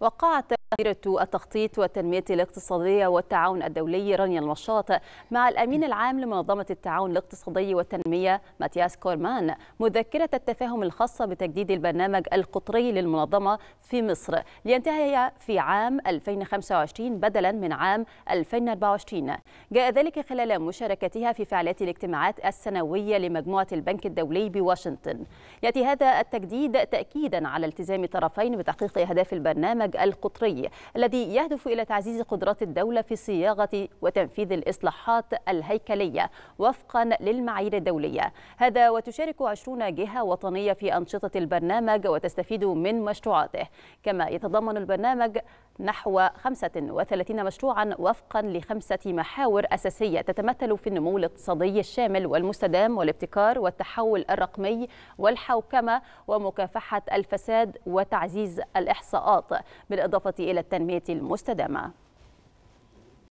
وقعت مديرة التخطيط والتنمية الاقتصادية والتعاون الدولي رانيا المشاط مع الأمين العام لمنظمة التعاون الاقتصادي والتنمية ماتياس كورمان مذكرة التفاهم الخاصة بتجديد البرنامج القطري للمنظمة في مصر لينتهي في عام 2025 بدلا من عام 2024 جاء ذلك خلال مشاركتها في فعاليات الاجتماعات السنوية لمجموعة البنك الدولي بواشنطن يأتي هذا التجديد تأكيدا على التزام الطرفين بتحقيق أهداف البرنامج القطري الذي يهدف إلى تعزيز قدرات الدولة في صياغة وتنفيذ الإصلاحات الهيكلية وفقا للمعايير الدولية هذا وتشارك 20 جهة وطنية في أنشطة البرنامج وتستفيد من مشروعاته كما يتضمن البرنامج نحو 35 مشروعا وفقا لخمسة محاور أساسية تتمثل في النمو الاقتصادي الشامل والمستدام والابتكار والتحول الرقمي والحوكمة ومكافحة الفساد وتعزيز الإحصاءات بالإضافة إلى إلى التنمية المستدامة